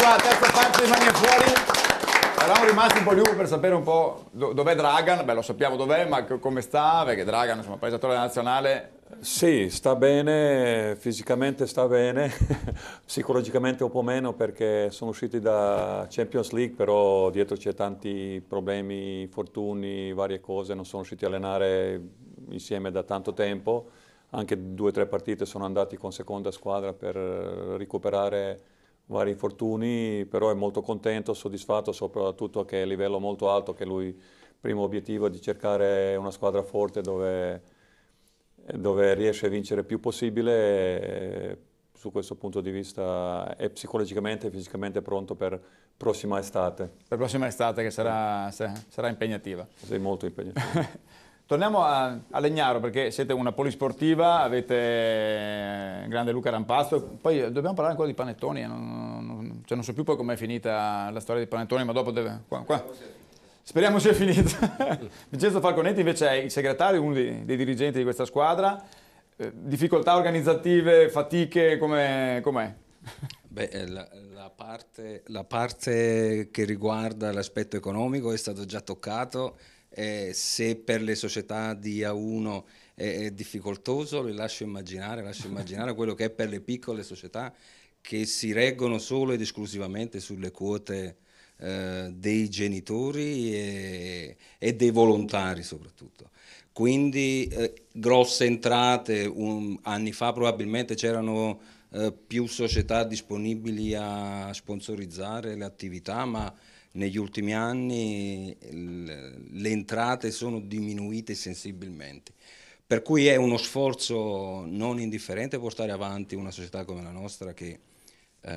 qua, terza parte di Mani Fuori. Eravamo rimasti un po' lì per sapere un po' dov'è Dragan, beh lo sappiamo dov'è, ma come sta, perché Dragan, insomma, paesatore nazionale... Sì, sta bene, fisicamente sta bene, psicologicamente un po' meno perché sono usciti da Champions League, però dietro c'è tanti problemi, infortuni, varie cose, non sono riusciti a allenare insieme da tanto tempo, anche due o tre partite sono andati con seconda squadra per recuperare vari infortuni, però è molto contento, soddisfatto soprattutto che è a livello molto alto, che lui primo obiettivo è di cercare una squadra forte dove, dove riesce a vincere il più possibile. E, su questo punto di vista è psicologicamente e fisicamente pronto per prossima estate. Per prossima estate che sarà, sarà impegnativa. Sei molto impegnativa. Torniamo a, a, Legnaro perché siete una polisportiva, avete eh, grande Luca Rampazzo, poi eh, dobbiamo parlare ancora di panettoni, eh, non, non, cioè non so più poi com'è finita la storia di panettoni, ma dopo deve... Qua, qua. Speriamo sia finita. Vincenzo Falconetti invece è il segretario, uno dei, dei dirigenti di questa squadra. Eh, difficoltà organizzative, fatiche, com'è? Com Beh, la, la, parte, la parte che riguarda l'aspetto economico è stato già toccato eh, se per le società di A1 è, è difficoltoso, le lascio immaginare, lascio immaginare quello che è per le piccole società che si reggono solo ed esclusivamente sulle quote eh, dei genitori e, e, dei volontari soprattutto. Quindi eh, grosse entrate, un, anni fa probabilmente c'erano eh, più società disponibili a sponsorizzare le attività, ma negli ultimi anni le entrate sono diminuite sensibilmente. Per cui è uno sforzo non indifferente portare avanti una società come la nostra che eh,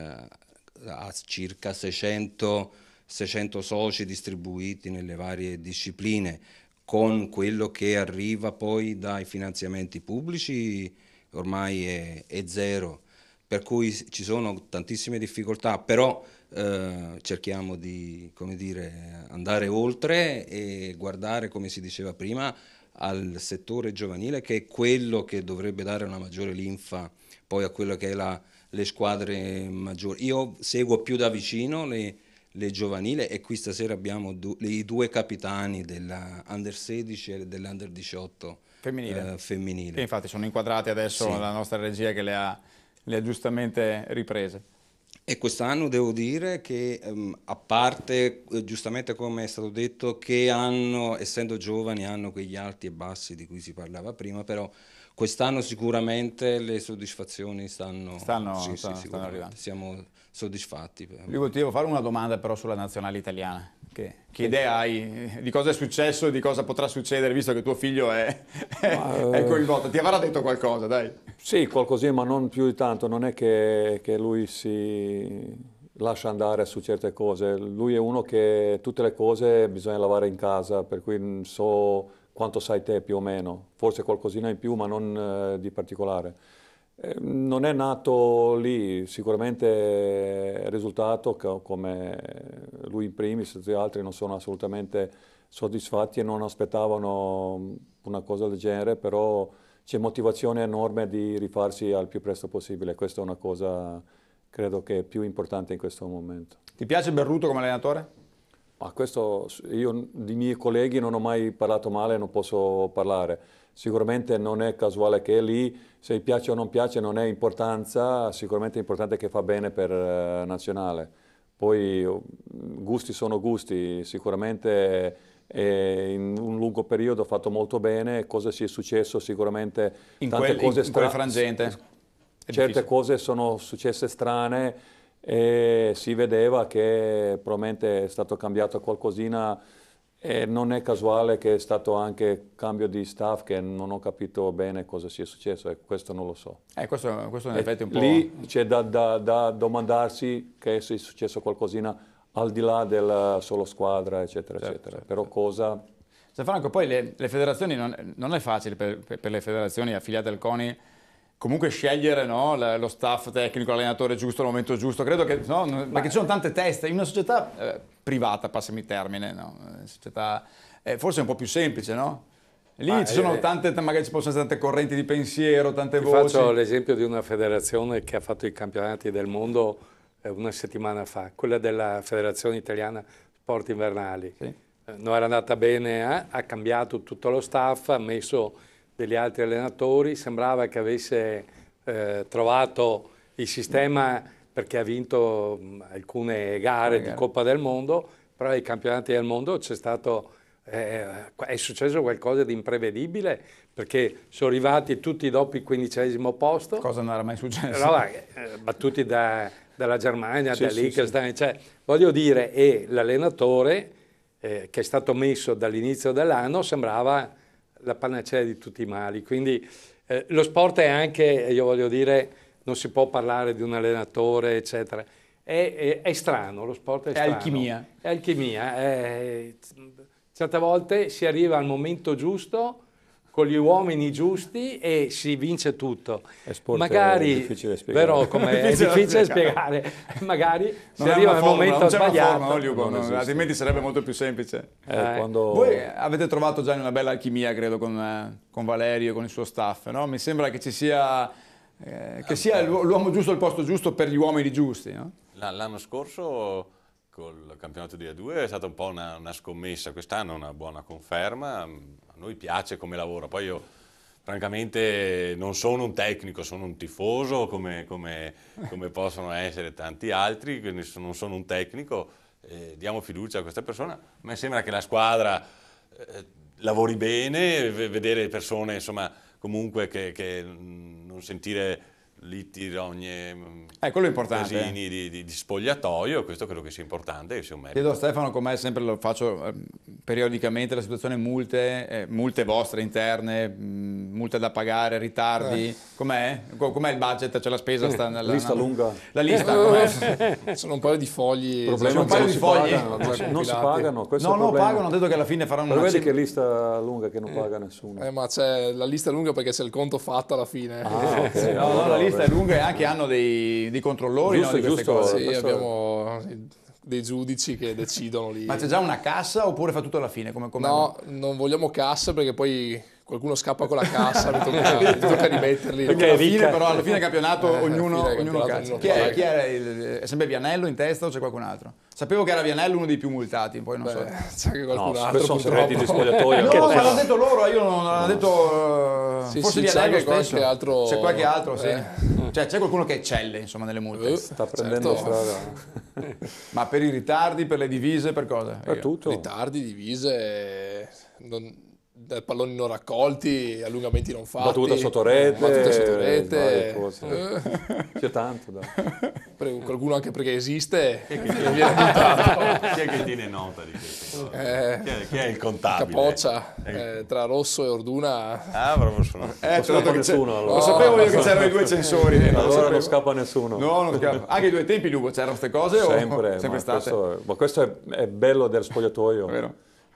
ha circa 600, 600 soci distribuiti nelle varie discipline, con quello che arriva poi dai finanziamenti pubblici ormai è, è, zero, per cui ci sono tantissime difficoltà, però eh, cerchiamo di dire, andare oltre e guardare, come si diceva prima, al settore giovanile che è quello che dovrebbe dare una maggiore linfa poi a quello che è la, le squadre maggiori. Io seguo più da vicino le, le giovanili e qui stasera abbiamo du, i due capitani dell'Under 16 e dell'Under 18 femminile. Eh, femminile. infatti sono inquadrate adesso sì. la nostra regia che le ha, le ha giustamente riprese. E quest'anno devo dire che, ehm, a parte, eh, giustamente come è stato detto, che hanno, essendo giovani, hanno quegli alti e bassi di cui si parlava prima, però quest'anno sicuramente le soddisfazioni stanno, stanno, sì, stanno, sì, stanno arrivando. Siamo soddisfatti. Io volevo fare una domanda però sulla nazionale italiana. Che, che idea hai? Di cosa è successo e di cosa potrà succedere visto che tuo figlio è, ma, è eh, coinvolto? Ti avrà detto qualcosa, dai. Sì, qualcosina, ma non più di tanto. Non è che, che lui si lascia andare su certe cose. Lui è uno che tutte le cose bisogna lavare in casa, per cui so quanto sai te più o meno, forse qualcosina in più ma non eh, di particolare. Ehm, non è nato lì, sicuramente il risultato come lui in primis, e gli altri non sono assolutamente soddisfatti e non aspettavano una cosa del genere, però c'è motivazione enorme di rifarsi al più presto possibile, questa è una cosa credo che è più importante in questo momento. Ti piace Berruto come allenatore? Ma questo io di miei colleghi non ho mai parlato male, non posso parlare. Sicuramente non è casuale che è lì, se piace o non piace non è importanza, sicuramente è importante che fa bene per eh, nazionale. Poi oh, gusti sono gusti, sicuramente eh, in un lungo periodo ha fatto molto bene, cosa ci è successo sicuramente in tante quel, cose strane. Certe difficile. cose sono successe strane e si vedeva che probabilmente è stato cambiato qualcosina e non è casuale che è stato anche cambio di staff che non ho capito bene cosa sia successo e questo non lo so. Eh, questo, questo in effetti è un po'... Lì c'è da, da, da domandarsi che sia successo qualcosina al di là della solo squadra eccetera certo, eccetera, certo. però certo. cosa... Gianfranco, poi le, le federazioni non, non, è facile per, per, per le federazioni affiliate al CONI comunque scegliere no, lo staff tecnico, l'allenatore giusto, al momento giusto, credo che, no, perché ci sono tante teste, in una società eh, privata, passami il termine, no? Eh, società, eh, forse è un po' più semplice, no? Lì Ma ci sono eh, tante, magari ci possono essere tante correnti di pensiero, tante ti voci. Faccio l'esempio di una federazione che ha fatto i campionati del mondo eh, una settimana fa, quella della Federazione Italiana Sport Invernali. Sì. Non era andata bene, eh? ha cambiato tutto lo staff, ha messo degli altri allenatori, sembrava che avesse eh, trovato il sistema perché ha vinto alcune gare di Coppa del Mondo, però ai campionati del mondo c'è stato... Eh, eh, è successo qualcosa di imprevedibile perché sono arrivati tutti dopo il quindicesimo posto. Cosa non era mai successo? No, eh, battuti da, dalla Germania, sì, da Liechtenstein. Sì, cioè, voglio dire, e l'allenatore eh, che è stato messo dall'inizio dell'anno sembrava la panacea di tutti i mali. Quindi eh, lo sport è anche, io voglio dire, non si può parlare di un allenatore, eccetera. È, è, è strano, lo sport è, è strano. Alchimia. È alchimia. È eh, alchimia. Certe volte si arriva al momento giusto con gli uomini giusti e si vince tutto. Sport, magari, è difficile spiegare. Però come è difficile spiegare, magari non si arriva al momento sbagliato. non non, altrimenti sarebbe molto più semplice. Eh, eh. Quando... Voi avete trovato già una bella alchimia, credo, con, eh, con Valerio e con il suo staff, no? Mi sembra che ci sia, eh, che sia l'uomo giusto al posto giusto per gli uomini giusti, no? L'anno scorso col campionato di A2 è stata un po' una, una scommessa, quest'anno una buona conferma, noi piace come lavoro, poi io francamente non sono un tecnico, sono un tifoso come, come, come possono essere tanti altri, quindi non sono un tecnico, eh, diamo fiducia a questa persona, a me sembra che la squadra eh, lavori bene, vedere persone insomma comunque che, che mm, non sentire litti, rogne, eh, quello è importante. Eh. di, di, di, spogliatoio, questo credo che sia importante. Che sia Chiedo a Stefano, come sempre lo faccio eh, periodicamente, la situazione multe, eh, multe vostre interne, mh, mm, multe da pagare, ritardi, eh. com'è? com'è? il budget? C'è la spesa? Eh, sta nella, lista lunga. La lista, com'è? Sono un paio di fogli. Problema, un paio di fogli. Pagano, non, si, pagano, questo no, è No, pagano, ho detto che alla fine faranno Però una... Però vedi che lista lunga che non paga nessuno. ma c'è la lista lunga perché c'è il conto fatto alla fine. Ah, okay. no, no, la lista lista è lunga e anche hanno dei, dei controllori giusto, no, di queste giusto, cose. Sì, abbiamo dei giudici che decidono lì. Ma c'è già una cassa oppure fa tutto alla fine? Come, come no, non vogliamo cassa perché poi qualcuno scappa con la cassa, mi tocca, mi tocca rimetterli. Perché alla fine, però alla fine campionato eh, ognuno, fine ognuno cazzo. Chi, è, chi era il, è sempre Vianello in testa o c'è qualcun altro? Sapevo che era Vianello uno dei più multati, poi non Beh, so. C'è anche qualcun no, altro. Sono segreti di spogliatoio. no, ma l'hanno detto loro, io non l'hanno detto... Sì, forse sì, Vianello c'è qualche stesso. altro... C'è qualche altro, sì. Eh. Cioè c'è qualcuno che eccelle, insomma, nelle multe. Eh, Sta prendendo certo. strada. ma per i ritardi, per le divise, per cosa? Per tutto. Ritardi, divise... Non palloni non raccolti, allungamenti non fatti. Battuta sotto rete. Battuta sotto eh, rete. Eh. C'è tanto da... Qualcuno anche perché esiste e viene aiutato. Chi è che tiene nota di questo? Eh, chi, è, chi è il contatto? Capoccia eh. eh, tra Rosso e Orduna. Ah, bravo sono. Eh, non scappa nessuno. Allora. Lo sapevo io che c'erano i due censori. Eh, allora non, scappa nessuno. No, non scappa. Anche i due tempi, Lugo, c'erano queste cose? Sempre. sempre ma, questo, ma questo è, è bello del spogliatoio. Vero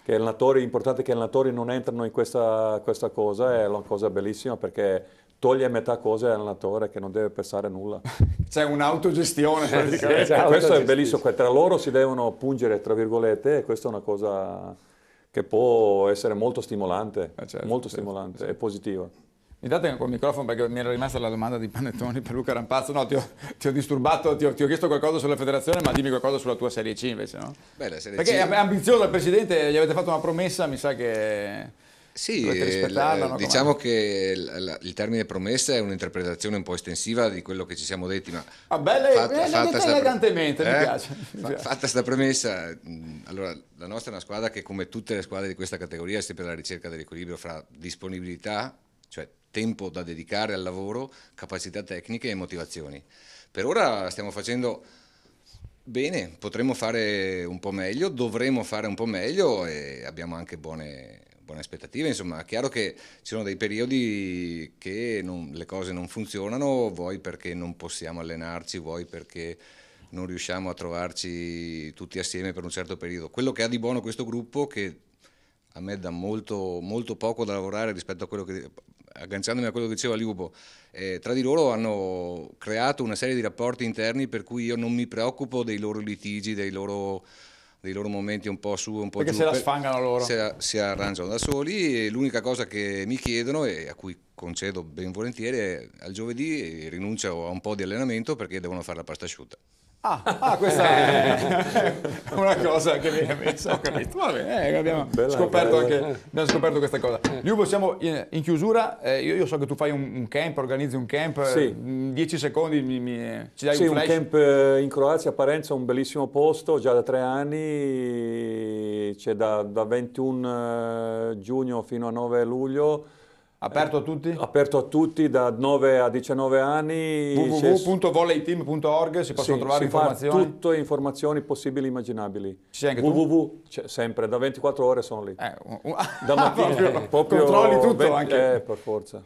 che l'importante è che gli allenatori non entrano in questa, questa cosa, è una cosa bellissima perché toglie metà cose all'allenatore che non deve pensare a nulla. C'è un'autogestione. Sì, sì, questo autogestione. è bellissimo, cioè, tra loro si devono pungere, tra virgolette, e questa è una cosa che può essere molto stimolante, eh certo, molto stimolante certo. e positiva. Mi date col microfono perché mi era rimasta la domanda di Panettoni per Luca Rampazzo. No, ti ho, ti ho disturbato, ti ho, ti ho, chiesto qualcosa sulla federazione, ma dimmi qualcosa sulla tua Serie C invece, no? Beh, la Serie perché C... è ambiziosa il Presidente, gli avete fatto una promessa, mi sa che... Sì, la, no? diciamo che la, la, il termine promessa è un'interpretazione un po' estensiva di quello che ci siamo detti, ma ah, bella, fatta, bella, fatta sta, elegantemente, eh, mi piace. Fa, fatta questa premessa, mm, allora la nostra è una squadra che come tutte le squadre di questa categoria è sempre alla ricerca dell'equilibrio fra disponibilità, cioè tempo da dedicare al lavoro, capacità tecniche e motivazioni. Per ora stiamo facendo bene, potremmo fare un po' meglio, dovremmo fare un po' meglio e abbiamo anche buone, buone aspettative. Insomma, è chiaro che ci sono dei periodi che non, le cose non funzionano, vuoi perché non possiamo allenarci, vuoi perché non riusciamo a trovarci tutti assieme per un certo periodo. Quello che ha di buono questo gruppo, che a me dà molto, molto poco da lavorare rispetto a quello che agganciandomi a quello che diceva Liubo, eh, tra di loro hanno creato una serie di rapporti interni per cui io non mi preoccupo dei loro litigi, dei loro, dei loro momenti un po' su, un po' Perché giù. Perché se la sfangano loro. Se, si arrangiano da soli e l'unica cosa che mi chiedono e a cui concedo ben volentieri è al giovedì eh, rinuncio a un po' di allenamento perché devono fare la pasta asciutta. Ah, ah, questa è una cosa che viene messa, ho capito. eh, abbiamo, scoperto anche, abbiamo, scoperto questa cosa. Liubo, siamo in, in chiusura. Eh, io, io, so che tu fai un, un camp, organizzi un camp. Eh, sì. 10 secondi mi, mi, ci dai sì, un flash? Sì, un camp eh, in Croazia, a Parenza, un bellissimo posto, già da tre anni. C'è da, da 21 eh, giugno fino a 9 luglio. Aperto a tutti? Aperto a tutti da 9 a 19 anni. www.volleyteam.org si possono sì, trovare si informazioni? Tutte informazioni possibili e immaginabili. Ci sei anche www, tu? Cioè, sempre, da 24 ore sono lì. Eh, Da mattina. proprio, proprio controlli tutto 20, anche. Eh, per forza.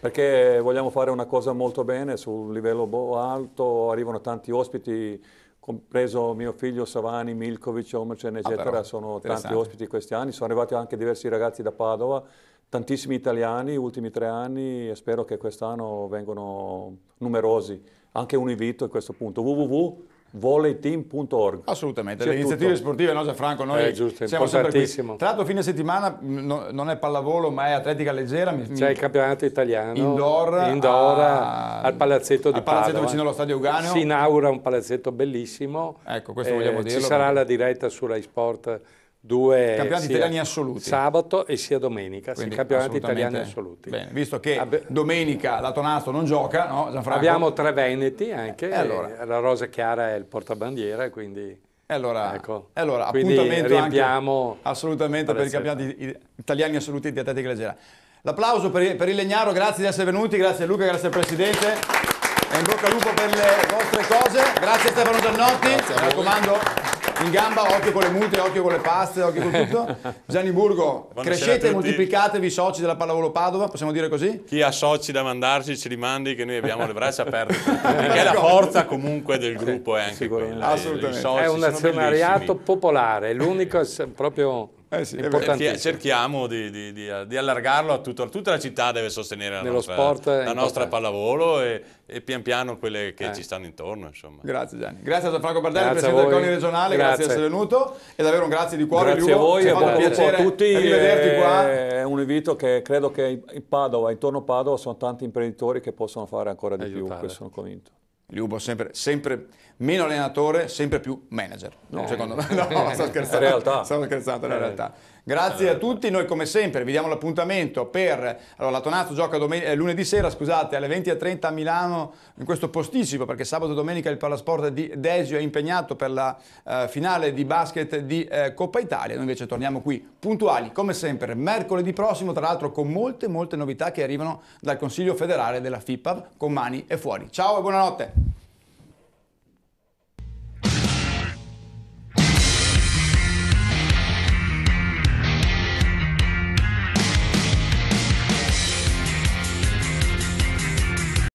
Perché vogliamo fare una cosa molto bene, su un livello alto arrivano tanti ospiti compreso mio figlio Savani, Milkovic, Omercen, eccetera, ah, sono tanti ospiti questi anni, sono arrivati anche diversi ragazzi da Padova, tantissimi italiani, ultimi tre anni, e spero che quest'anno vengano numerosi. Anche un invito a questo punto, www.volleyteam.org. Assolutamente, le iniziative tutto. sportive, no Gianfranco, noi eh, giusto, siamo sempre qui. Tra l'altro fine settimana mm, no, non è pallavolo ma è atletica leggera. Mi, C'è mi... il campionato italiano. Indoor. indoor a... al palazzetto di Padova. al palazzetto Padova. vicino allo stadio Uganeo. Si inaugura un palazzetto bellissimo. Ecco, questo eh, vogliamo dire. Ci sarà ma... la diretta su Rai Sport due campionati italiani assoluti sabato e sia domenica sì, campionati italiani assoluti bene. visto che Ab domenica la Tonasto non gioca no, abbiamo tre Veneti anche eh, allora. la Rosa Chiara è il portabandiera quindi e allora, ecco. e allora quindi riempiamo assolutamente per i campionati italiani assoluti di Atletica Leggera l'applauso per, per, il Legnaro grazie di essere venuti grazie Luca grazie al Presidente e in bocca al lupo per le vostre cose grazie Stefano Giannotti mi raccomando in gamba, occhio con le multe, occhio con le paste, occhio con tutto. Gianni Burgo, Buonasera crescete e moltiplicatevi soci della Pallavolo Padova, possiamo dire così? Chi ha soci da mandarci ci rimandi che noi abbiamo le braccia aperte, perché la ecco. forza comunque del gruppo è eh, anche quella. Assolutamente. È un azionariato popolare, l'unico proprio eh sì, cerchiamo di, di, di, di, allargarlo a tutto, tutta la città deve sostenere la nostra, sport la nostra pallavolo e, e, pian piano quelle che eh. ci stanno intorno. Insomma. Grazie Gianni. Grazie a Gianfranco Bardelli, grazie Presidente del CONI regionale, grazie. grazie di essere venuto e davvero un grazie di cuore. Grazie Lugo. a voi, e buon piacere a tutti. Arrivederti eh, qua. È un invito che credo che in Padova, intorno a Padova, sono tanti imprenditori che possono fare ancora di Aiutare. più, questo sono convinto. Liubo sempre, sempre meno allenatore, sempre più manager, no, eh. secondo me, no, sto eh. scherzando, in realtà. sto scherzando, in eh. realtà. Grazie a tutti, noi come sempre vi diamo l'appuntamento per... Allora, la Tonazzo gioca domen- eh, lunedì sera, scusate, alle 20.30 a Milano, in questo posticipo, perché sabato e domenica il Palasport di Desio è impegnato per la eh, finale di basket di eh, Coppa Italia. Noi invece torniamo qui puntuali, come sempre, mercoledì prossimo, tra l'altro con molte, molte novità che arrivano dal Consiglio federale della FIPAV, con mani e fuori. Ciao e buonanotte!